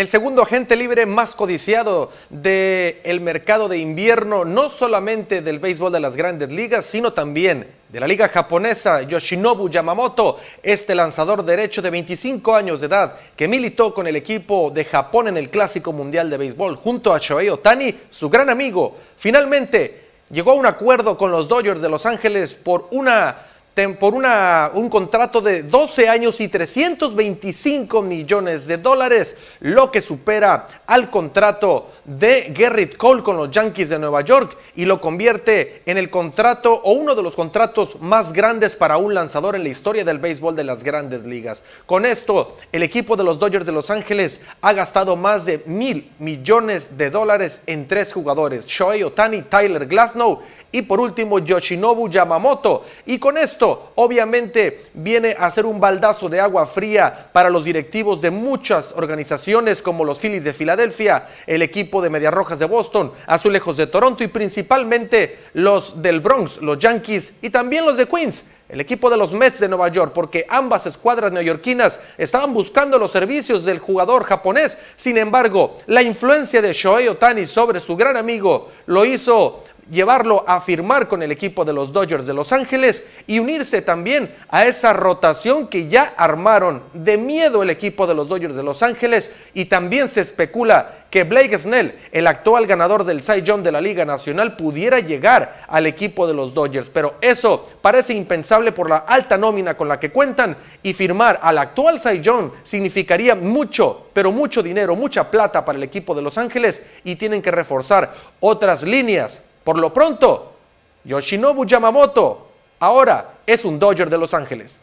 El segundo agente libre más codiciado del mercado de invierno, no solamente del béisbol de las grandes ligas, sino también de la liga japonesa, Yoshinobu Yamamoto, este lanzador derecho de 25 años de edad que militó con el equipo de Japón en el Clásico Mundial de Béisbol junto a Shohei Otani, su gran amigo, finalmente llegó a un acuerdo con los Dodgers de Los Ángeles por una por un contrato de 12 años y 325 millones de dólares, lo que supera al contrato de Gerrit Cole con los Yankees de Nueva York y lo convierte en el contrato o uno de los contratos más grandes para un lanzador en la historia del béisbol de las grandes ligas. Con esto, el equipo de los Dodgers de Los Ángeles ha gastado más de mil millones de dólares en tres jugadores, Shohei Otani, Tyler Glasnow y por último Yoshinobu Yamamoto. Y con esto, obviamente, viene a ser un baldazo de agua fría para los directivos de muchas organizaciones como los Phillies de Filadelfia, el equipo de Medias Rojas de Boston, Azulejos de Toronto y principalmente los del Bronx, los Yankees y también los de Queens el equipo de los Mets de Nueva York, porque ambas escuadras neoyorquinas estaban buscando los servicios del jugador japonés. Sin embargo, la influencia de Shohei Otani sobre su gran amigo lo hizo llevarlo a firmar con el equipo de los Dodgers de Los Ángeles y unirse también a esa rotación que ya armaron de miedo el equipo de los Dodgers de Los Ángeles y también se especula que Blake Snell, el actual ganador del Cy Young de la Liga Nacional, pudiera llegar al equipo de los Dodgers, pero eso parece impensable por la alta nómina con la que cuentan y firmar al actual Cy Young significaría mucho, pero mucho dinero, mucha plata para el equipo de Los Ángeles y tienen que reforzar otras líneas por lo pronto, Yoshinobu Yamamoto ahora es un Dodger de Los Ángeles.